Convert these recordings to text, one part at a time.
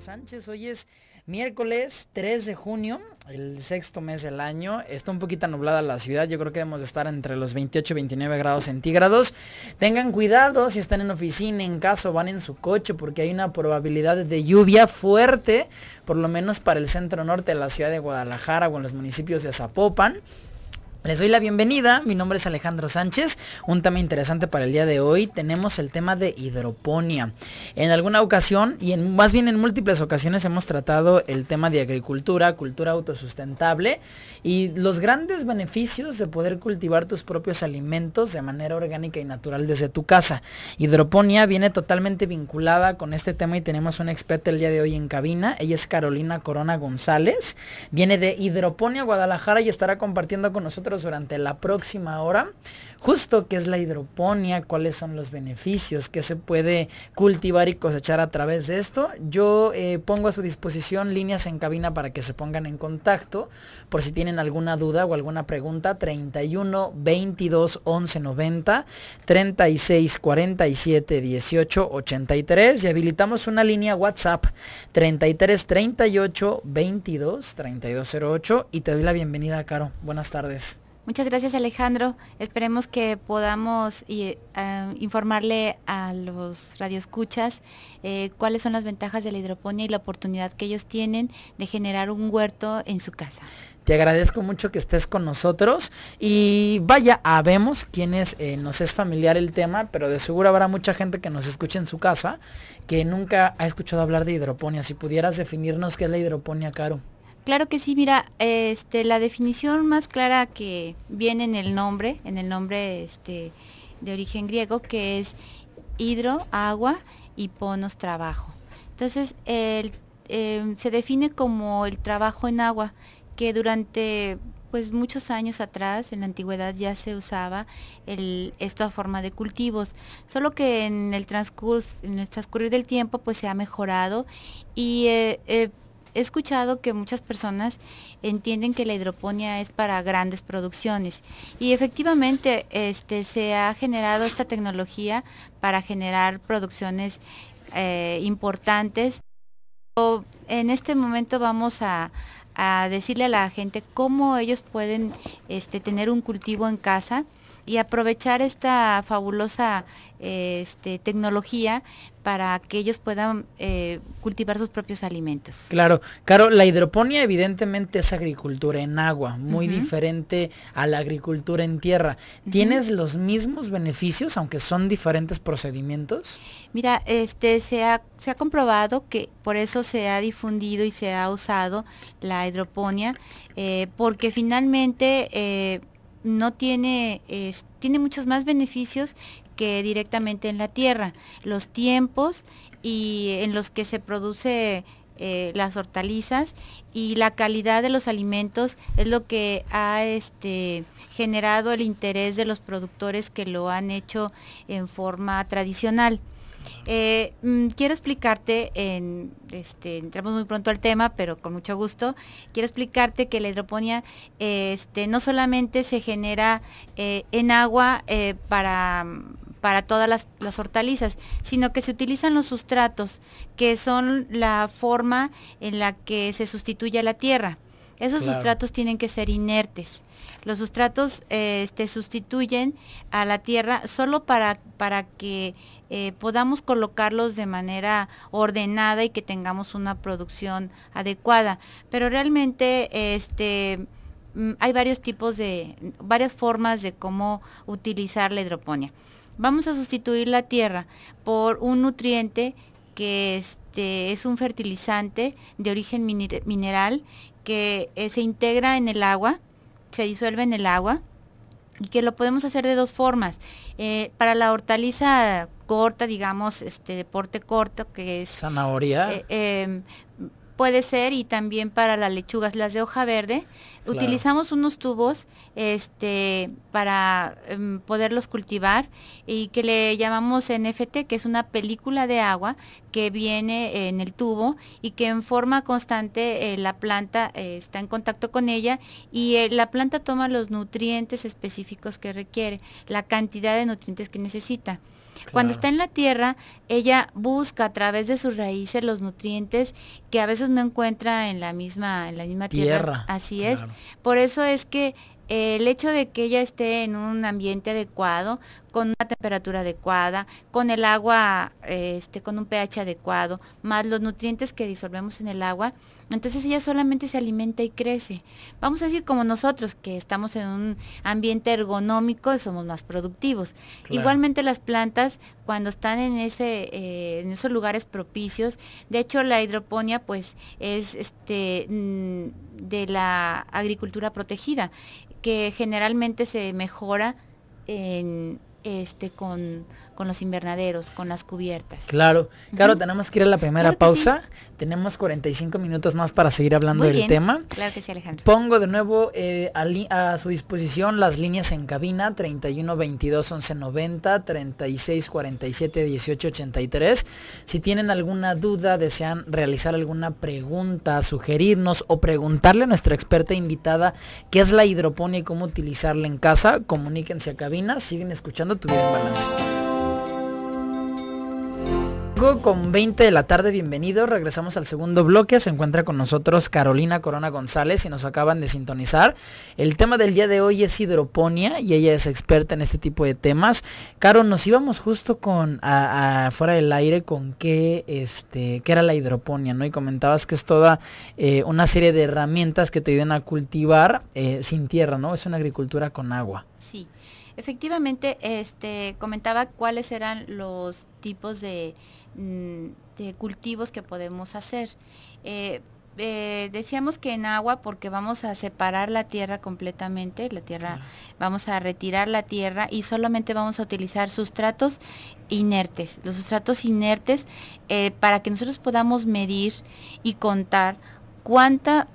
Sánchez. Hoy es miércoles 3 de junio, el sexto mes del año. Está un poquito nublada la ciudad. Yo creo que debemos estar entre los 28 y 29 grados centígrados. Tengan cuidado si están en oficina, en caso van en su coche porque hay una probabilidad de lluvia fuerte, por lo menos para el centro norte de la ciudad de Guadalajara o en los municipios de Zapopan. Les doy la bienvenida, mi nombre es Alejandro Sánchez, un tema interesante para el día de hoy, tenemos el tema de hidroponía. En alguna ocasión, y en, más bien en múltiples ocasiones hemos tratado el tema de agricultura, cultura autosustentable y los grandes beneficios de poder cultivar tus propios alimentos de manera orgánica y natural desde tu casa. Hidroponía viene totalmente vinculada con este tema y tenemos una experta el día de hoy en cabina, ella es Carolina Corona González, viene de Hidroponía Guadalajara y estará compartiendo con nosotros durante la próxima hora, justo qué es la hidroponía, cuáles son los beneficios, que se puede cultivar y cosechar a través de esto. Yo eh, pongo a su disposición líneas en cabina para que se pongan en contacto por si tienen alguna duda o alguna pregunta. 31 22 11 90 36 47 18 83 y habilitamos una línea WhatsApp 33 38 22 32 08 y te doy la bienvenida, Caro. Buenas tardes. Muchas gracias Alejandro. Esperemos que podamos eh, informarle a los radioescuchas eh, cuáles son las ventajas de la hidroponía y la oportunidad que ellos tienen de generar un huerto en su casa. Te agradezco mucho que estés con nosotros y vaya, a quienes quiénes eh, nos es familiar el tema, pero de seguro habrá mucha gente que nos escuche en su casa que nunca ha escuchado hablar de hidroponía. Si pudieras definirnos qué es la hidroponía, Caro. Claro que sí, mira, este, la definición más clara que viene en el nombre, en el nombre este, de origen griego, que es hidro, agua y ponos, trabajo. Entonces, em, se define como el trabajo en agua, que durante pues muchos años atrás, en la antigüedad ya se usaba el, a forma de cultivos, solo que en el, transcurso, en el transcurrir del tiempo pues se ha mejorado y eh, eh, he escuchado que muchas personas entienden que la hidroponía es para grandes producciones y efectivamente este, se ha generado esta tecnología para generar producciones eh, importantes. en este momento vamos a, decirle a la gente cómo ellos pueden este, tener un cultivo en casa y aprovechar esta fabulosa este, tecnología para que ellos puedan eh, cultivar sus propios alimentos. Claro, claro, la hidroponía evidentemente es agricultura en agua, muy diferente a la agricultura en tierra. ¿Tienes los mismos beneficios, aunque son diferentes procedimientos? Mira, este se ha, se ha comprobado que por eso se ha difundido y se ha usado la hidroponía, eh, porque finalmente eh, no tiene, tiene muchos más beneficios que directamente en la tierra. Los tiempos y en los que se produce eh, las hortalizas y la calidad de los alimentos es lo que ha este, generado el interés de los productores que lo han hecho en forma tradicional. Eh, mm, quiero explicarte, este, entramos muy pronto al tema, pero con mucho gusto, quiero explicarte que la hidroponía eh, este, no solamente se genera eh, en agua para para todas las, hortalizas, sino que se utilizan los sustratos, que son la forma en la que se sustituye la tierra. Esos sustratos tienen que ser inertes. Los sustratos te este, sustituyen a la tierra solo para, para que eh, podamos colocarlos de manera ordenada y que tengamos una producción adecuada. Pero realmente este, mm, hay varios tipos de, varias formas de cómo utilizar la hidroponía. Vamos a sustituir la tierra por un nutriente que este, es un fertilizante de origen mineral que eh, se integra en el agua, se disuelve en el agua y que lo podemos hacer de dos formas. Eh, para la hortaliza corta, digamos, este deporte corto, que es... Zanahoria. Eh, em, puede ser y también para las lechugas, las de hoja verde. Utilizamos unos tubos este, para em, poderlos cultivar y que le llamamos NFT, que es una película de agua que viene en el tubo y que en forma constante eh, la planta eh, está en contacto con ella y eh, la planta toma los nutrientes específicos que requiere, la cantidad de nutrientes que necesita. Cuando está en la tierra, ella busca a través de sus raíces los nutrientes que a veces no encuentra en la misma, en la misma tierra. Así es. Por eso es que eh, el hecho de que ella esté en un ambiente adecuado, con una temperatura adecuada, con el agua, este, con un pH adecuado, más los nutrientes que disolvemos en el agua, entonces ella solamente se alimenta y crece. Vamos a decir como nosotros, que estamos en un ambiente ergonómico, somos más productivos. Igualmente las plantas, cuando están en, ese, eh, en esos lugares propicios, de hecho la hidroponía pues es este, mm, de la agricultura protegida, que generalmente se mejora en este, con, con los invernaderos, con las cubiertas. Claro. Claro, tenemos que ir a la primera pausa. Tenemos 45 minutos más para seguir hablando del tema. Claro que sí, Alejandro. Pongo de nuevo eh, a, su disposición las líneas en cabina 31 22 11 90 36 47 Si tienen alguna duda, desean realizar alguna pregunta, sugerirnos o preguntarle a nuestra experta invitada qué es la hidroponía y cómo utilizarla en casa, comuníquense a cabina. Siguen escuchando tu vida en balance con 20 de la tarde, bienvenidos. Regresamos al segundo bloque. Se encuentra con nosotros Carolina Corona González y nos acaban de sintonizar. El tema del día de hoy es hidroponía y ella es experta en este tipo de temas. Caro, nos íbamos justo con fuera del aire con qué, este, que era la hidroponía, ¿no? Y comentabas que es toda eh, una serie de herramientas que te ayudan a cultivar eh, sin tierra, ¿no? Es una agricultura con agua. Sí, efectivamente, este, comentaba cuáles eran los tipos de, mm, cultivos que podemos hacer. Eh, eh, decíamos que en agua porque vamos a separar la tierra completamente, la tierra, vamos a retirar la tierra y solamente vamos a utilizar sustratos inertes, los sustratos inertes eh, para que nosotros podamos medir y contar cuánta,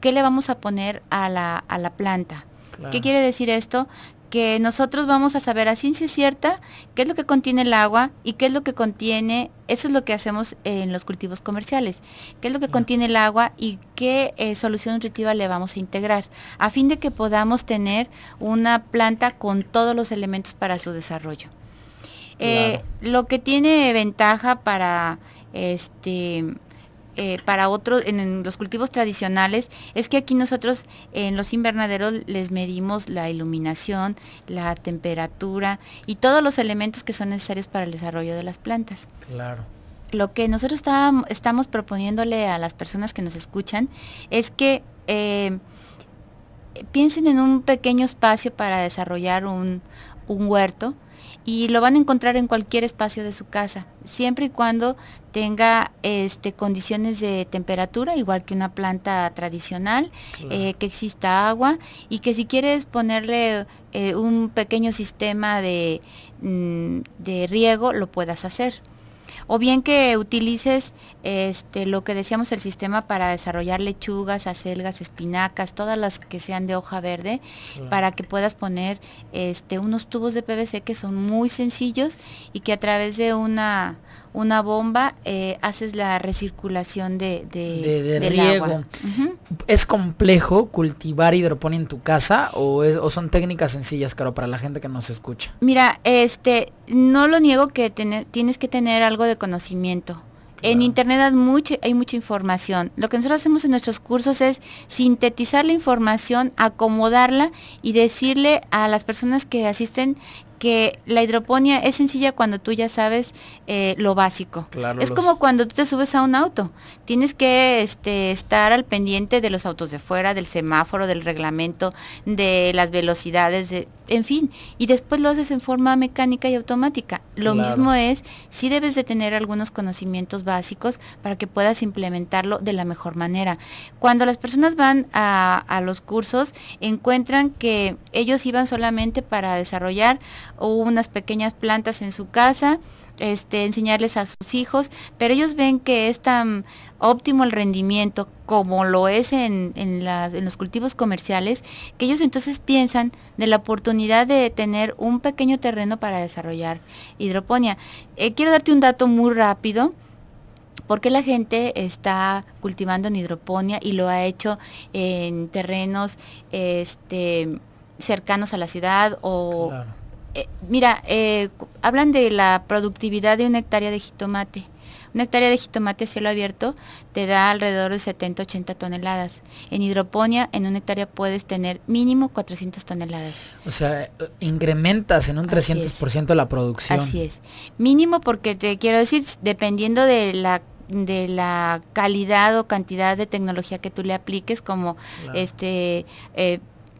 qué le vamos a poner a la planta ¿Qué quiere decir esto? Que nosotros vamos a saber a ciencia cierta qué es lo que contiene el agua y qué es lo que contiene, eso es lo que hacemos en los cultivos comerciales, qué es lo que contiene el agua y qué eh, solución nutritiva le vamos a integrar, a fin de que podamos tener una planta con todos los elementos para su desarrollo. Eh, lo que tiene ventaja para este eh, para otros, en, los cultivos tradicionales, es que aquí nosotros en los invernaderos les medimos la iluminación, la temperatura y todos los elementos que son necesarios para el desarrollo de las plantas. Claro lo que nosotros estamos proponiéndole a las personas que nos escuchan es que eh, piensen en un pequeño espacio para desarrollar un huerto y lo van a encontrar en cualquier espacio de su casa, siempre y cuando tenga este, condiciones de temperatura, igual que una planta tradicional, eh, que exista agua y que si quieres ponerle eh, un pequeño sistema de, mm, de riego, lo puedas hacer o bien que utilices este, lo que decíamos el sistema para desarrollar lechugas, acelgas, espinacas, todas las que sean de hoja verde, para que puedas poner este, unos tubos de PVC que son muy sencillos y que a través de una una bomba, eh, haces la recirculación de, Agua. ¿Es complejo cultivar hidroponía en tu casa o, es, son técnicas sencillas, claro para la gente que nos escucha? Mira, este, no lo niego que tienes que tener algo de conocimiento. En internet hay hay mucha información. Lo que nosotros hacemos en nuestros cursos es sintetizar la información, acomodarla y decirle a las personas que asisten que la hidroponía es sencilla cuando tú ya sabes eh, lo básico. es como cuando tú te subes a un auto. Tienes que este, estar al pendiente de los autos de fuera, del semáforo, del reglamento, de las velocidades, de, en fin. Y después lo haces en forma mecánica y automática. Lo mismo es, sí debes de tener algunos conocimientos básicos para que puedas implementarlo de la mejor manera. Cuando las personas van a, a los cursos, encuentran que ellos iban solamente para desarrollar o unas pequeñas plantas en su casa, este, enseñarles a sus hijos, pero ellos ven que es tan óptimo el rendimiento como lo es en, en, los cultivos comerciales, que ellos entonces piensan de la oportunidad de tener un pequeño terreno para desarrollar hidroponía. Eh, quiero darte un dato muy rápido. porque la gente está cultivando en hidroponía y lo ha hecho en terrenos este, cercanos a la ciudad o eh, mira, eh, hablan de la productividad de una hectárea de jitomate. Una hectárea de jitomate a cielo abierto te da alrededor de 70-80 toneladas. En hidroponía, en una hectárea puedes tener mínimo 400 toneladas. O sea, eh, incrementas en un 300% la producción. Así es. Mínimo porque te quiero decir, dependiendo de la de la calidad o cantidad de tecnología que tú le apliques, como este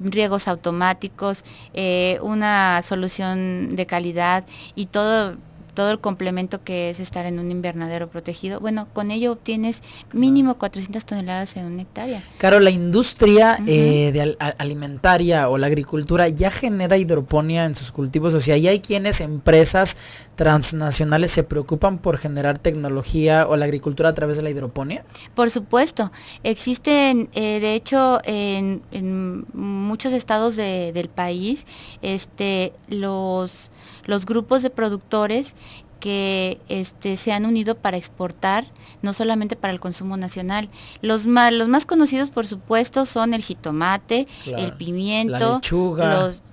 riegos automáticos, eh, una solución de calidad y todo todo el complemento que es estar en un invernadero protegido, bueno, con ello obtienes mínimo 400 toneladas en una hectárea. Claro, la industria eh, de alimentaria o la agricultura ya genera hidroponía en sus cultivos, o sea, ¿y hay quienes, empresas transnacionales, se preocupan por generar tecnología o la agricultura a través de la hidroponía. Por supuesto, existen, eh, de hecho, en, muchos estados del país, este, los los grupos de productores que este, se han unido para exportar, no solamente para el consumo nacional. Los más, más conocidos, por supuesto, son el jitomate, el pimiento,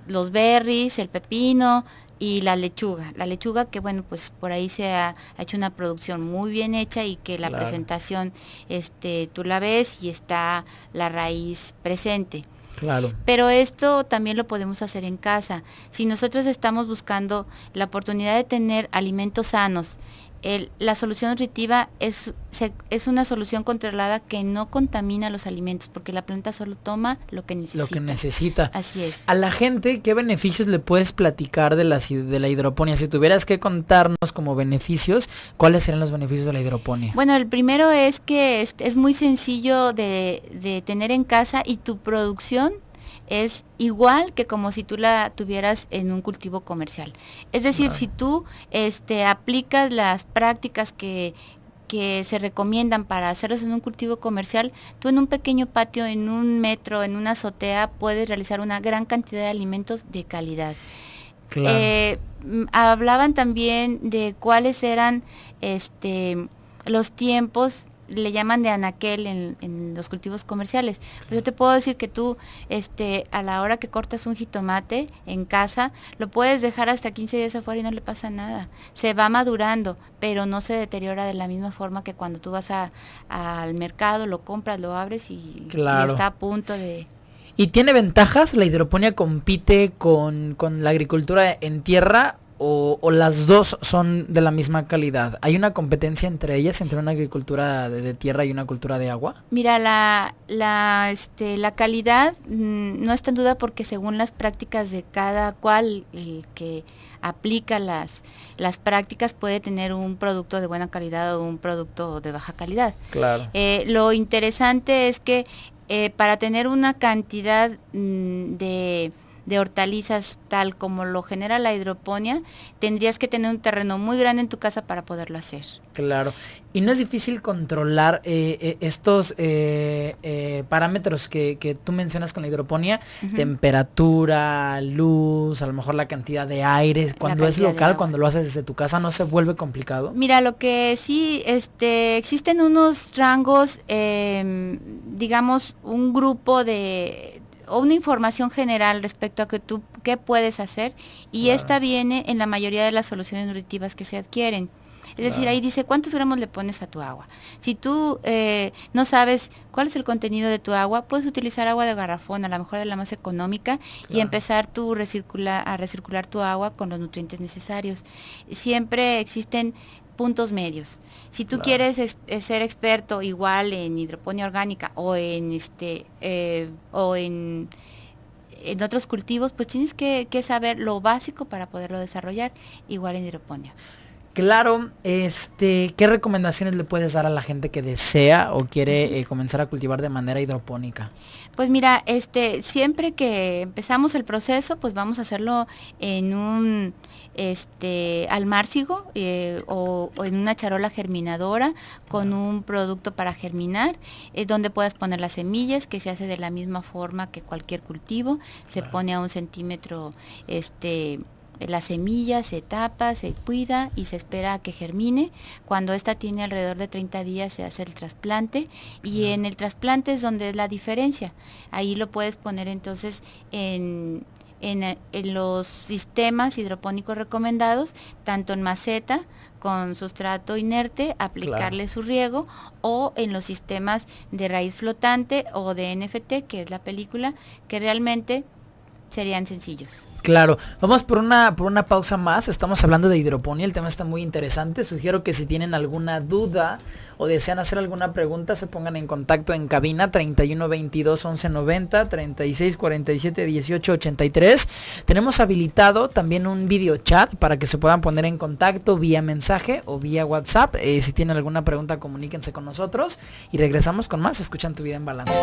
Los, berries, el pepino y la lechuga. La lechuga que, bueno, pues por ahí se ha, hecho una producción muy bien hecha y que la presentación, este, tú la ves y está la raíz presente. Pero esto también lo podemos hacer en casa. Si nosotros estamos buscando la oportunidad de tener alimentos sanos la solución nutritiva es, es una solución controlada que no contamina los alimentos, porque la planta solo toma lo que necesita. Lo que necesita. Así es. A la gente, ¿qué beneficios le puedes platicar de la, de la hidroponía? Si tuvieras que contarnos como beneficios, ¿cuáles serían los beneficios de la hidroponía? Bueno, el primero es que es, muy sencillo de, de tener en casa y tu producción es igual que como si tú la tuvieras en un cultivo comercial. Es decir, si tú este, aplicas las prácticas que, se recomiendan para hacerlos en un cultivo comercial, tú en un pequeño patio, en un metro, en una azotea, puedes realizar una gran cantidad de alimentos de calidad. Eh, hablaban también de cuáles eran este, los tiempos le llaman de anaquel en, los cultivos comerciales. Pues yo te puedo decir que tú, este, a la hora que cortas un jitomate en casa, lo puedes dejar hasta 15 días afuera y no le pasa nada. Se va madurando, pero no se deteriora de la misma forma que cuando tú vas al mercado, lo compras, lo abres y, está a punto de... ¿Y tiene ventajas? ¿La hidroponía compite con, con la agricultura en tierra o, las dos son de la misma calidad? ¿Hay una competencia entre ellas, entre una agricultura de, tierra y una cultura de agua? Mira, la, la, este, la calidad mm, no está en duda porque según las prácticas de cada cual, el que aplica las, las prácticas puede tener un producto de buena calidad o un producto de baja calidad. Claro. Eh, lo interesante es que eh, para tener una cantidad mm, de de hortalizas tal como lo genera la hidroponía, tendrías que tener un terreno muy grande en tu casa para poderlo hacer. Claro. Y no es difícil controlar eh, eh, estos eh, parámetros que, tú mencionas con la hidroponía, temperatura, luz, a lo mejor la cantidad de aire, cuando es local, cuando lo haces desde tu casa, no se vuelve complicado. Mira, lo que sí, este, existen unos rangos, em, digamos, un grupo de o una información general respecto a que tú qué puedes hacer y esta viene en la mayoría de las soluciones nutritivas que se adquieren. Es decir, ahí dice cuántos gramos le pones a tu agua. Si tú eh, no sabes cuál es el contenido de tu agua, puedes utilizar agua de garrafón, a lo mejor de la más económica, y empezar tu a recircular tu agua con los nutrientes necesarios. Siempre existen puntos medios. Si tú quieres eh, ser experto igual en hidroponía orgánica o en este eh, o en, en otros cultivos, pues tienes que, que, saber lo básico para poderlo desarrollar igual en hidroponía. Claro, este, ¿qué recomendaciones le puedes dar a la gente que desea o quiere eh, comenzar a cultivar de manera hidropónica? Pues mira, este, siempre que empezamos el proceso, pues vamos a hacerlo en un este almárcigo eh, o, en una charola germinadora con un producto para germinar, es eh, donde puedas poner las semillas, que se hace de la misma forma que cualquier cultivo, se pone a un centímetro este la semilla se tapa, se cuida y se espera a que germine. Cuando esta tiene alrededor de 30 días se hace el trasplante y en el trasplante es donde es la diferencia. Ahí lo puedes poner entonces en, los sistemas hidropónicos recomendados, tanto en maceta con sustrato inerte, aplicarle su riego, o en los sistemas de raíz flotante o de NFT, que es la película, que realmente serían sencillos. Claro, vamos por una, por una pausa más, estamos hablando de hidroponía, el tema está muy interesante, sugiero que si tienen alguna duda o desean hacer alguna pregunta se pongan en contacto en cabina 31 22 11 90 36 47 18 83. Tenemos habilitado también un video chat para que se puedan poner en contacto vía mensaje o vía WhatsApp. Eh, si tienen alguna pregunta comuníquense con nosotros y regresamos con más, escuchan tu vida en balance.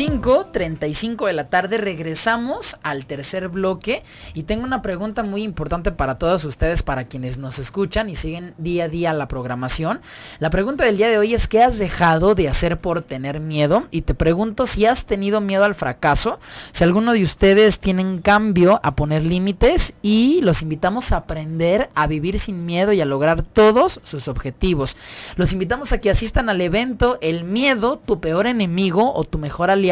5.35 de la tarde regresamos al tercer bloque y tengo una pregunta muy importante para todos ustedes, para quienes nos escuchan y siguen día a día la programación. La pregunta del día de hoy es ¿qué has dejado de hacer por tener miedo? Y te pregunto si has tenido miedo al fracaso, si alguno de ustedes Tiene en cambio a poner límites y los invitamos a aprender a vivir sin miedo y a lograr todos sus objetivos. Los invitamos a que asistan al evento El miedo, tu peor enemigo o tu mejor aliado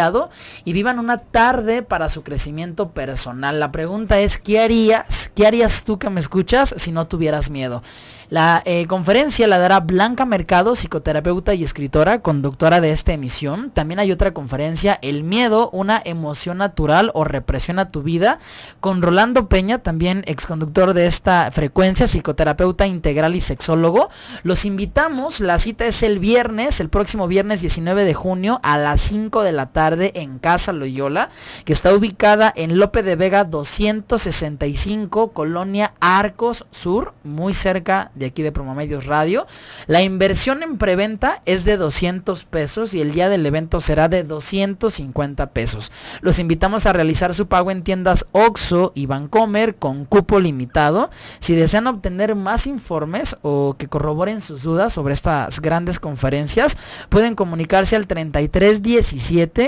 y vivan una tarde para su crecimiento personal. La pregunta es, ¿qué harías? ¿Qué harías tú que me escuchas si no tuvieras miedo? La eh, conferencia la dará Blanca Mercado, psicoterapeuta y escritora, conductora de esta emisión. También hay otra conferencia, El miedo, una emoción natural o represión a tu vida, con Rolando Peña, también exconductor de esta frecuencia, psicoterapeuta integral y sexólogo. Los invitamos, la cita es el viernes, el próximo viernes 19 de junio a las 5 de la tarde tarde en Casa Loyola, que está ubicada en Lope de Vega 265, Colonia Arcos Sur, muy cerca de aquí de Promomedios Radio. La inversión en preventa es de 200 pesos y el día del evento será de 250 pesos. Los invitamos a realizar su pago en tiendas OXO y Bancomer con cupo limitado. Si desean obtener más informes o que corroboren sus dudas sobre estas grandes conferencias, pueden comunicarse al 3317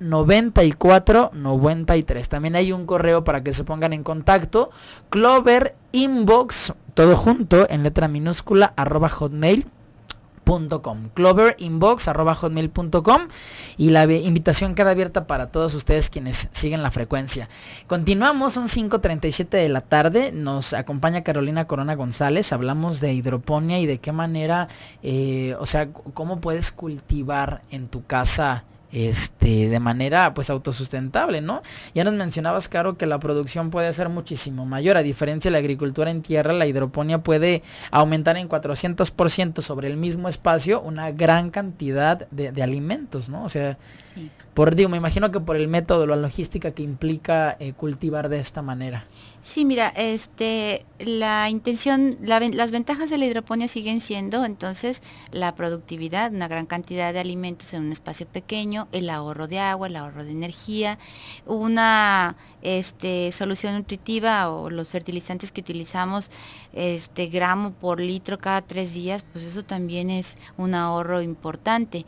9493. También hay un correo para que se pongan en contacto. Clover Inbox, todo junto, en letra minúscula, arroba hotmail. Com, hotmail.com y la invitación queda abierta para todos ustedes quienes siguen la frecuencia. Continuamos, son 5.37 de la tarde, nos acompaña Carolina Corona González, hablamos de hidroponía y de qué manera, eh, o sea, cómo puedes cultivar en tu casa este, de manera pues autosustentable, ¿no? Ya nos mencionabas, Caro, que la producción puede ser muchísimo mayor. A diferencia de la agricultura en tierra, la hidroponía puede aumentar en 400% sobre el mismo espacio una gran cantidad de, alimentos, ¿no? O sea, por digo, me imagino que por el método, la logística que implica eh, cultivar de esta manera. Sí, mira, este, la intención, las ventajas de la hidroponía siguen siendo entonces la productividad, una gran cantidad de alimentos en un espacio pequeño, el ahorro de agua, el ahorro de energía, una este, solución nutritiva o los fertilizantes que utilizamos este, gramo por litro cada tres días, pues eso también es un ahorro importante,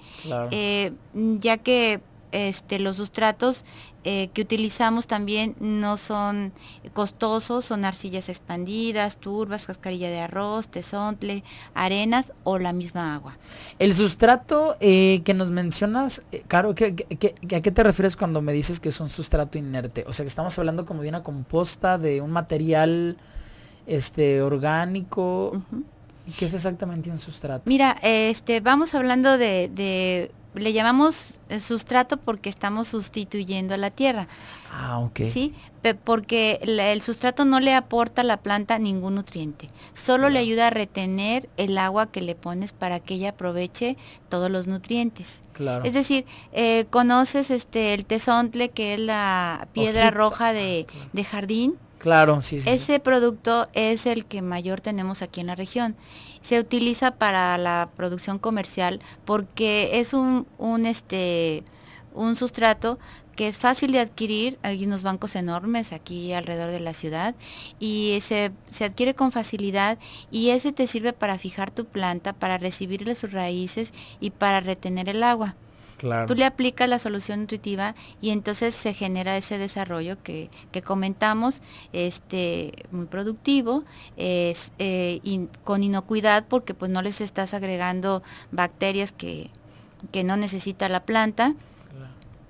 eh, ya que este, los sustratos eh, que utilizamos también no son costosos, son arcillas expandidas, turbas, cascarilla de arroz, tesontle, arenas o la misma agua. El sustrato eh, que nos mencionas, eh, Caro, a qué te refieres cuando me dices que es un sustrato inerte? O sea, que estamos hablando como de una composta, de un material este, orgánico. ¿Qué es exactamente un sustrato? Mira, este, vamos hablando de le llamamos eh, sustrato porque estamos sustituyendo a la tierra. Ah, ok. Sí, porque el sustrato no le aporta a la planta ningún nutriente, solo le ayuda a retener el agua que le pones para que ella aproveche todos los nutrientes. Claro. Es decir, eh, conoces este el tesontle que es la piedra roja de, ah, de jardín. Claro, sí, sí. Ese producto es el que mayor tenemos aquí en la región se utiliza para la producción comercial porque es un, este, un sustrato que es fácil de adquirir, hay unos bancos enormes aquí alrededor de la ciudad y se, adquiere con facilidad y ese te sirve para fijar tu planta, para recibirle sus raíces y para retener el agua. Tú le aplicas la solución nutritiva y entonces se genera ese desarrollo que, comentamos, este, muy productivo, eh, con inocuidad porque pues no les estás agregando bacterias que, no necesita la planta.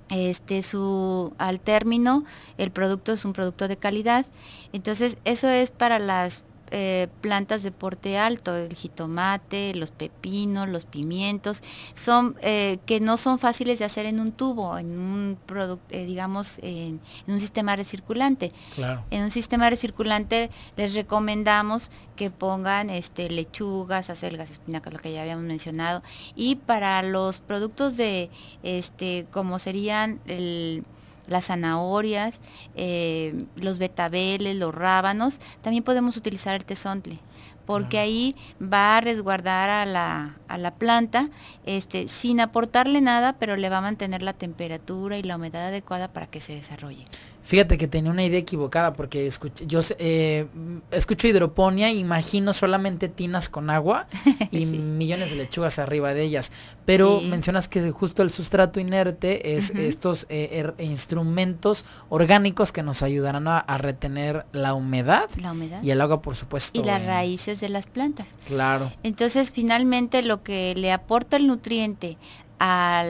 Este, su, al término, el producto es un producto de calidad. Entonces, eso es para las eh, plantas de porte alto, el jitomate, los pepinos, los pimientos, son eh, que no son fáciles de hacer en un tubo, en un eh, digamos, en, un sistema recirculante. En un sistema recirculante les recomendamos que pongan este lechugas, acelgas, espinacas, lo que ya habíamos mencionado, y para los productos de este como serían el las zanahorias, eh, los betabeles, los rábanos, también podemos utilizar el tesontle porque ahí va a resguardar a la, planta este, sin aportarle nada, pero le va a mantener la temperatura y la humedad adecuada para que se desarrolle. Fíjate que tenía una idea equivocada porque escuché, yo eh, escucho hidroponía, imagino solamente tinas con agua y millones de lechugas arriba de ellas. Pero mencionas que justo el sustrato inerte es estos eh, er, instrumentos orgánicos que nos ayudarán a, retener la humedad, y el agua, por supuesto. Y las raíces de las plantas. Claro. Entonces, finalmente, lo que le aporta el nutriente a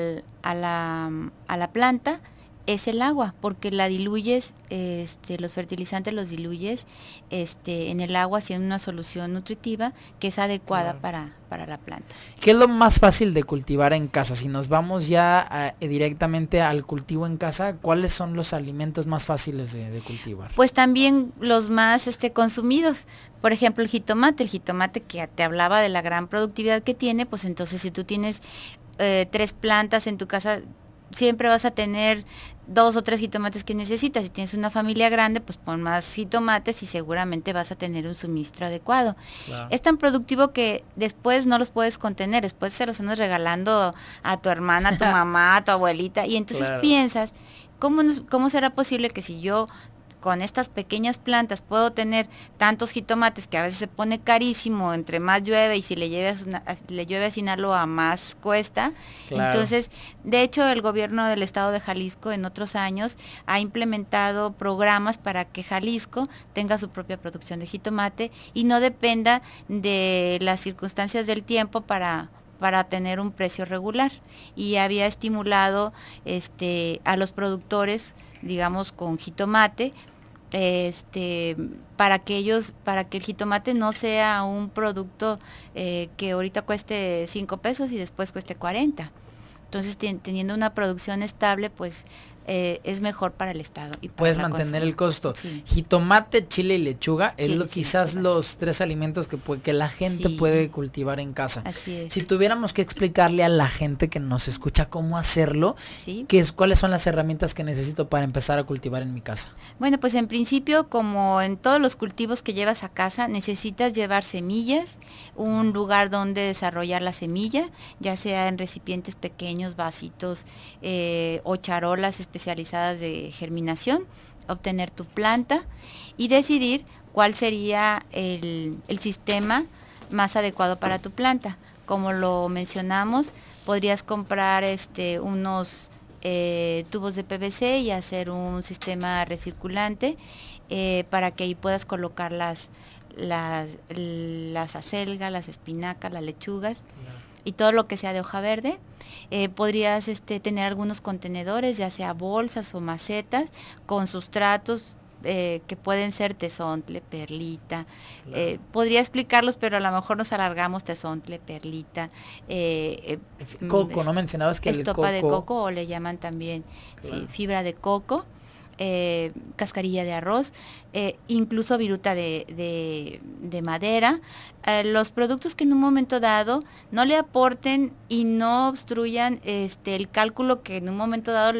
la planta es el agua, porque la diluyes, este, los fertilizantes los diluyes este, en el agua haciendo una solución nutritiva que es adecuada para, la planta. ¿Qué es lo más fácil de cultivar en casa? Si nos vamos ya eh, directamente al cultivo en casa, ¿cuáles son los alimentos más fáciles de, cultivar? Pues también los más este, consumidos. Por ejemplo, el jitomate, el jitomate que te hablaba de la gran productividad que tiene, pues entonces si tú tienes eh, tres plantas en tu casa, siempre vas a tener dos o tres jitomates que necesitas. Si tienes una familia grande, pues pon más jitomates y seguramente vas a tener un suministro adecuado. Es tan productivo que después no los puedes contener, después se los andas regalando a tu hermana, a tu mamá, a tu abuelita, y entonces piensas, ¿cómo, ¿cómo será posible que si yo con estas pequeñas plantas puedo tener tantos jitomates que a veces se pone carísimo, entre más llueve y si le, llueve a, le a más cuesta. Entonces, de hecho, el gobierno del estado de Jalisco en otros años ha implementado programas para que Jalisco tenga su propia producción de jitomate y no dependa de las circunstancias del tiempo para para tener un precio regular y había estimulado este, a los productores, digamos, con jitomate este para que ellos para que el jitomate no sea un producto eh, que ahorita cueste 5 pesos y después cueste 40 entonces teniendo una producción estable pues eh, es mejor para el Estado. Y Puedes mantener el costo. Jitomate, chile y lechuga es lo, quizás los tres alimentos que, puede, que la gente puede cultivar en casa. Así es. Si tuviéramos que explicarle a la gente que nos escucha cómo hacerlo, es, cuáles son las herramientas que necesito para empezar a cultivar en mi casa. Bueno, pues en principio, como en todos los cultivos que llevas a casa, necesitas llevar semillas, un lugar donde desarrollar la semilla, ya sea en recipientes pequeños, vasitos eh, o charolas especializadas de germinación, obtener tu planta y decidir cuál sería el, sistema más adecuado para tu planta. Como lo mencionamos, podrías comprar este, unos eh, tubos de PVC y hacer un sistema recirculante eh, para que ahí puedas colocar las, las, acelgas, las espinacas, las lechugas y todo lo que sea de hoja verde eh, podrías este, tener algunos contenedores, ya sea bolsas o macetas, con sustratos eh, que pueden ser tesontle, perlita. Eh, podría explicarlos, pero a lo mejor nos alargamos tesontle, perlita. Mm, coco, ¿no mencionabas que es el de coco o le llaman también fibra de coco. Eh, cascarilla de arroz, eh, incluso viruta de, de, madera. Eh, los productos que en un momento dado no le aporten y no obstruyan este, el cálculo que en un momento dado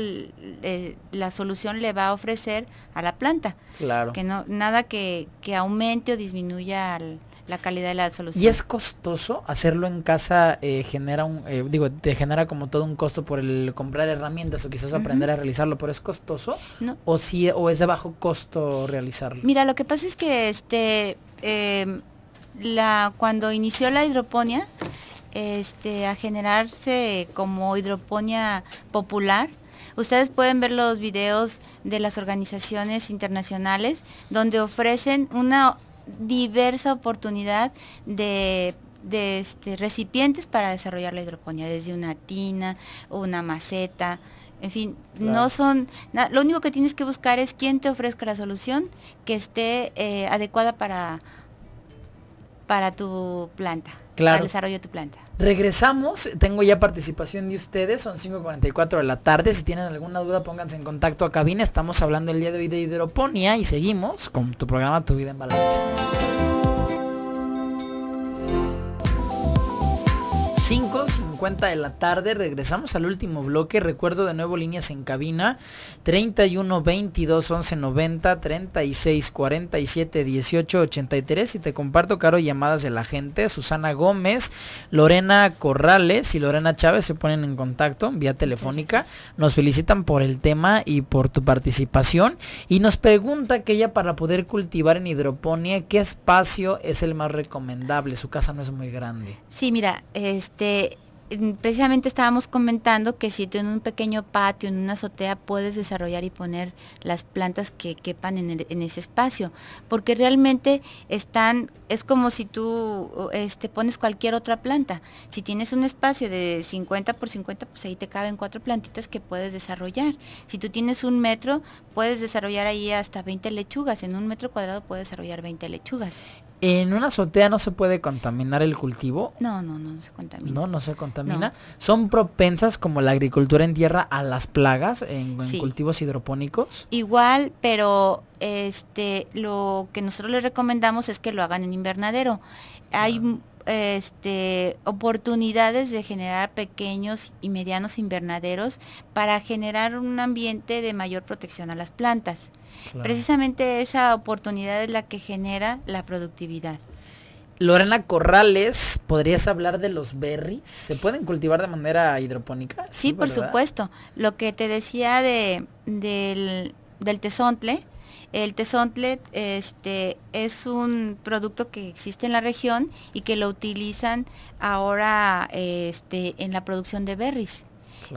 la solución le va a ofrecer a la planta. Claro. Que no, nada que, que aumente o disminuya al, la calidad de la solución. ¿Y es costoso hacerlo en casa? Eh, genera un, eh, digo, te genera como todo un costo por el comprar herramientas o quizás aprender a realizarlo, pero es costoso o si o es de bajo costo realizarlo. Mira, lo que pasa es que este em, la cuando inició la hidroponía este a generarse como hidroponía popular Ustedes pueden ver los videos de las organizaciones internacionales donde ofrecen una diversa oportunidad de este, recipientes para desarrollar la hidroponía, desde una tina, una maceta, en fin, no son, lo único que tienes que buscar es quién te ofrezca la solución que esté eh, adecuada para, para tu planta, para el desarrollo de tu planta. Regresamos, tengo ya participación de ustedes, son 5.44 de la tarde, si tienen alguna duda pónganse en contacto a cabina, estamos hablando el día de hoy de hidroponía y seguimos con tu programa Tu vida en balance. cuenta de la tarde. Regresamos al último bloque. Recuerdo de nuevo líneas en cabina. 31 22 11 90 36 47 18 83. Y te comparto, Caro, llamadas de la gente. Susana Gómez, Lorena Corrales y Lorena Chávez se ponen en contacto vía telefónica. Nos felicitan por el tema y por tu participación. Y nos pregunta que ella para poder cultivar en hidroponía, ¿qué espacio es el más recomendable? Su casa no es muy grande. Sí, mira, este, precisamente estábamos comentando que si tú en un pequeño patio, en una azotea, puedes desarrollar y poner las plantas que quepan en, ese espacio, porque realmente están, es como si tú este, pones cualquier otra planta. Si tienes un espacio de 50 por 50, pues ahí te caben cuatro plantitas que puedes desarrollar. Si tú tienes un metro, puedes desarrollar ahí hasta 20 lechugas. En un metro cuadrado puedes desarrollar 20 lechugas. ¿En una azotea no se puede contaminar el cultivo? No, no, no se contamina. No, no se contamina. ¿Son propensas como la agricultura en tierra a las plagas en, cultivos hidropónicos? Igual, pero este, lo que nosotros les recomendamos es que lo hagan en invernadero. Hay este, oportunidades de generar pequeños y medianos invernaderos para generar un ambiente de mayor protección a las plantas. Precisamente esa oportunidad es la que genera la productividad. Lorena Corrales, ¿podrías hablar de los berries? ¿Se pueden cultivar de manera hidropónica? Sí, por supuesto. Lo que te decía de, del, del tesontle, el tesontlet este, es un producto que existe en la región y que lo utilizan ahora este, en la producción de berries.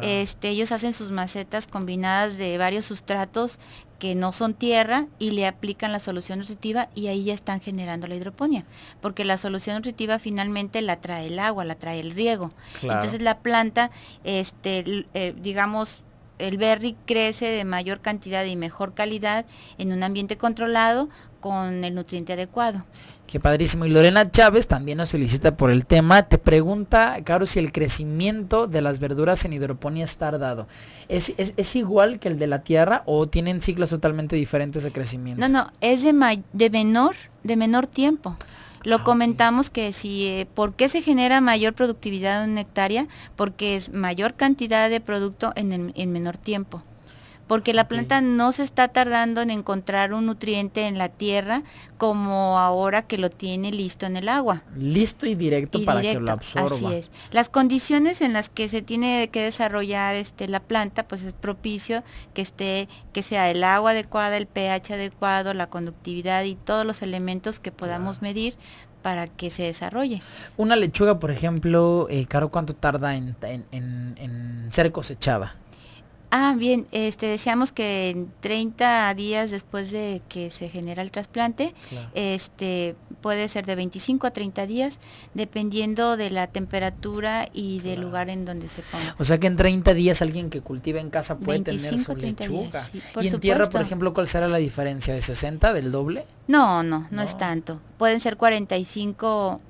Este, ellos hacen sus macetas combinadas de varios sustratos que no son tierra y le aplican la solución nutritiva y ahí ya están generando la hidroponía, porque la solución nutritiva finalmente la trae el agua, la trae el riego. Entonces la planta, este, eh, digamos, el berry crece de mayor cantidad y mejor calidad en un ambiente controlado con el nutriente adecuado. Qué padrísimo. Y Lorena Chávez también nos felicita por el tema. Te pregunta, Caro, si el crecimiento de las verduras en hidroponía es tardado. ¿Es, igual que el de la tierra o tienen ciclos totalmente diferentes de crecimiento? No, no, es de, de menor, de menor tiempo. Lo ah, comentamos que si, eh, ¿por qué se genera mayor productividad en hectárea? Porque es mayor cantidad de producto en, el, en menor tiempo porque la planta no se está tardando en encontrar un nutriente en la tierra como ahora que lo tiene listo en el agua. Listo y directo para que lo absorba. Así es. Las condiciones en las que se tiene que desarrollar este la planta, pues es propicio que esté que sea el agua adecuada, el pH adecuado, la conductividad y todos los elementos que podamos medir para que se desarrolle. Una lechuga, por ejemplo, eh, Caro, ¿cuánto tarda en ser cosechada? Ah, bien, este, deseamos que en 30 días después de que se genera el trasplante, este, puede ser de 25 a 30 días, dependiendo de la temperatura y del lugar en donde se ponga. O sea que en 30 días alguien que cultiva en casa puede tener su lechuga. y en tierra, por ejemplo, ¿cuál será la diferencia? ¿De 60, del doble? No, no, no, no es tanto. Pueden ser 45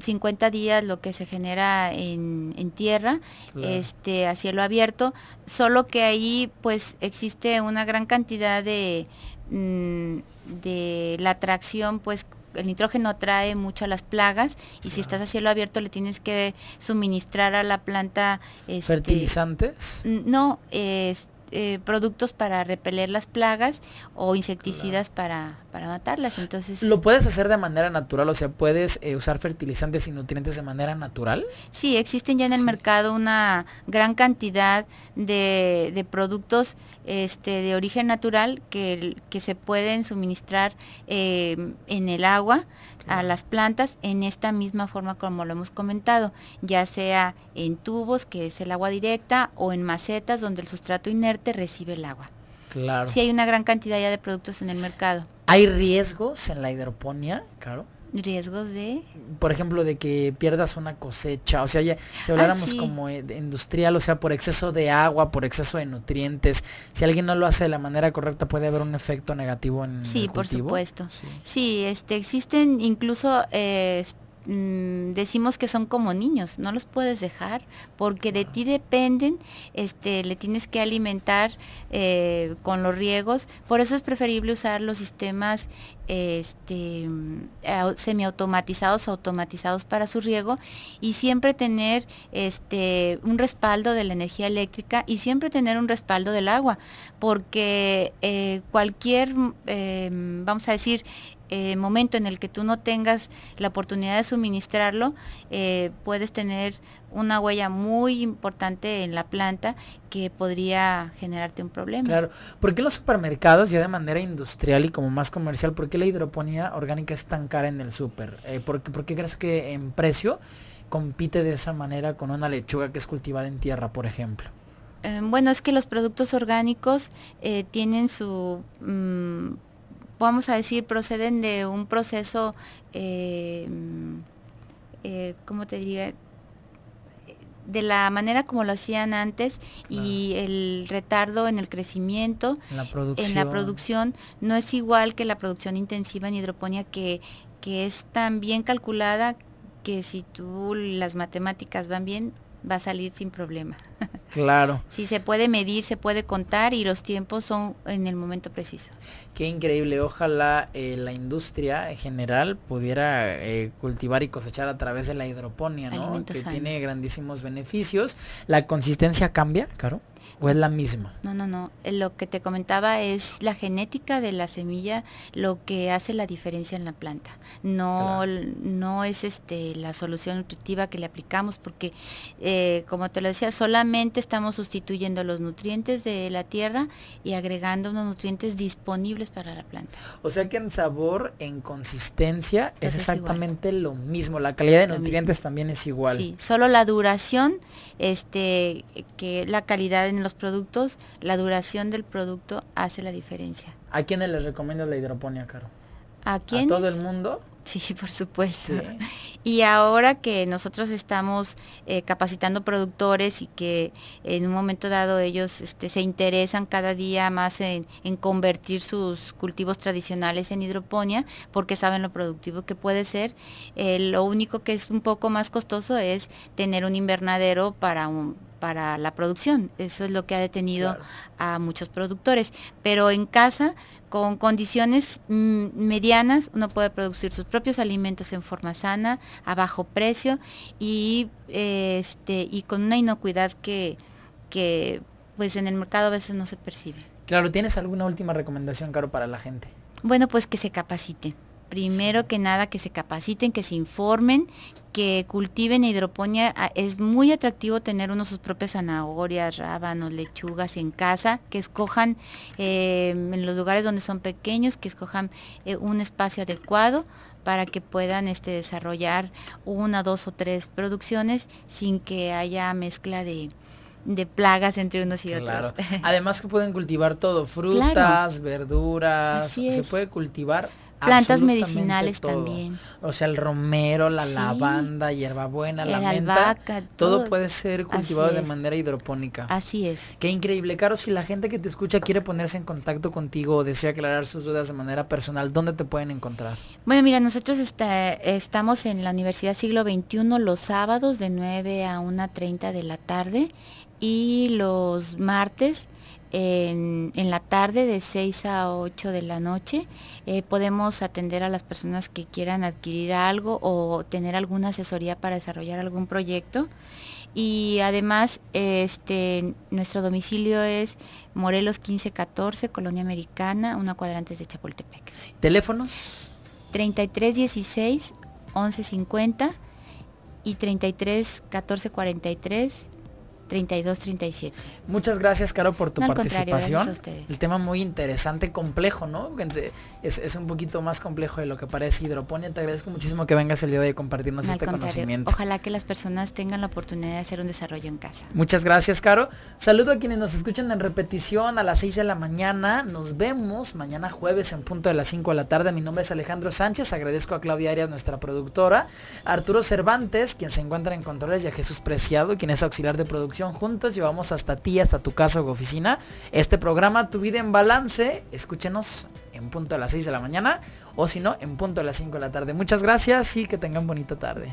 50 días lo que se genera en, tierra, este, a cielo abierto, solo que ahí pues existe una gran cantidad de, mm, de la atracción pues el nitrógeno trae mucho a las plagas y si estás a cielo abierto le tienes que suministrar a la planta este, fertilizantes mm, no este, eh, productos para repeler las plagas o insecticidas para, para matarlas. Entonces lo puedes hacer de manera natural, o sea, puedes eh, usar fertilizantes y nutrientes de manera natural. Sí, existen ya en el mercado una gran cantidad de, de productos este, de origen natural que, que se pueden suministrar eh, en el agua a las plantas en esta misma forma como lo hemos comentado, ya sea en tubos, que es el agua directa, o en macetas donde el sustrato inerte recibe el agua. Claro. Sí hay una gran cantidad ya de productos en el mercado. ¿Hay riesgos en la hidroponía, claro? riesgos de por ejemplo de que pierdas una cosecha o sea ya si ah, habláramos como eh, industrial o sea por exceso de agua por exceso de nutrientes si alguien no lo hace de la manera correcta puede haber un efecto negativo en sí por supuesto sí. este existen incluso eh, Mm, decimos que son como niños, no los puedes dejar porque de ti dependen, este, le tienes que alimentar eh, con los riegos, por eso es preferible usar los sistemas este, mm, semiautomatizados, automatizados para su riego y siempre tener este, un respaldo de la energía eléctrica y siempre tener un respaldo del agua, porque eh, cualquier, mm, eh, vamos a decir, eh, momento en el que tú no tengas la oportunidad de suministrarlo, eh, puedes tener una huella muy importante en la planta que podría generarte un problema. Claro, ¿por qué los supermercados ya de manera industrial y como más comercial, por qué la hidroponía orgánica es tan cara en el súper? Eh, porque ¿por, qué crees que en precio compite de esa manera con una lechuga que es cultivada en tierra, por ejemplo? bueno, es que los productos orgánicos tienen su... Mm, vamos a decir, proceden de un proceso, eh, eh, ¿cómo te diría? de la manera como lo hacían antes y el retardo en el crecimiento, en la producción, no es igual que la producción intensiva en hidroponía que, que es tan bien calculada que si tú las matemáticas van bien, va a salir sin problema. Claro. Si se puede medir, se puede contar y los tiempos son en el momento preciso. Qué increíble. Ojalá eh, la industria en general pudiera eh, cultivar y cosechar a través de la hidroponía, ¿no? que tiene grandísimos beneficios. ¿La consistencia cambia, claro. ¿O es la misma? No, no, no. Eh, lo que te comentaba es la genética de la semilla lo que hace la diferencia en la planta. No, no es este la solución nutritiva que le aplicamos porque, eh, como te lo decía, solamente estamos sustituyendo los nutrientes de la tierra y agregando unos nutrientes disponibles para la planta. O sea que en sabor, en consistencia, es exactamente lo mismo. La calidad de nutrientes también es igual. Sí, solo la duración, este, que la calidad en los productos, la duración del producto hace la diferencia. ¿A quiénes les recomiendo la hidroponía, Caro? ¿A quién? ¿A todo el mundo? Sí, por supuesto. Y ahora que nosotros estamos eh, capacitando productores y que en un momento dado ellos este, se interesan cada día más en, convertir sus cultivos tradicionales en hidroponía porque saben lo productivo que puede ser, eh, lo único que es un poco más costoso es tener un invernadero para un para la producción. Eso es lo que ha detenido a muchos productores. Pero en casa, con condiciones mm, medianas, uno puede producir sus propios alimentos en forma sana, a bajo precio y, este, y con una inocuidad que, pues en el mercado a veces no se percibe. Claro, ¿tienes alguna última recomendación, Caro, para la gente? Bueno, pues que se capaciten primero que nada que se capaciten, que se informen, que cultiven hidroponía. Ah, es muy atractivo tener uno sus propias zanahorias, rábanos, lechugas en casa, que escojan em, en los lugares donde son pequeños, que escojan eh, un espacio adecuado para que puedan este, desarrollar una, dos o tres producciones sin que haya mezcla de, plagas entre unos y otros. Además que pueden cultivar todo, frutas, verduras, se puede cultivar Plantas medicinales también. O sea, el romero, la lavanda, hierbabuena, la, la menta. todo. puede ser cultivado de manera hidropónica. Así es. Qué increíble. Caro, si la gente que te escucha quiere ponerse en contacto contigo o desea aclarar sus dudas de manera personal, ¿dónde te pueden encontrar? Bueno, mira, nosotros estamos en la Universidad Siglo XXI los sábados de 9 a 1.30 de la tarde y los martes en, la tarde de 6 a 8 de la noche. Eh, podemos atender a las personas que quieran adquirir algo o tener alguna asesoría para desarrollar algún proyecto. Y además, este, nuestro domicilio es Morelos 1514, Colonia Americana, una cuadrantes de Chapultepec. ¿Teléfonos? 3316 1150 y 33 43 3237. Muchas gracias, Caro, por tu participación. El tema muy interesante, complejo, ¿no? Es, un poquito más complejo de lo que parece hidroponía. Te agradezco muchísimo que vengas el día de hoy a compartirnos este conocimiento. Ojalá que las personas tengan la oportunidad de hacer un desarrollo en casa. Muchas gracias, Caro. Saludo a quienes nos escuchan en repetición a las 6 de la mañana. Nos vemos mañana jueves en punto de las 5 de la tarde. Mi nombre es Alejandro Sánchez. Agradezco a Claudia Arias, nuestra productora, Arturo Cervantes, quien se encuentra en controles, y a Jesús Preciado, quien es auxiliar de producción juntos. Llevamos hasta ti, hasta tu casa o oficina. Este programa, Tu Vida en Balance, escúchenos en punto a las 6 de la mañana o si no, en punto a las 5 de la tarde. Muchas gracias y que tengan bonita tarde.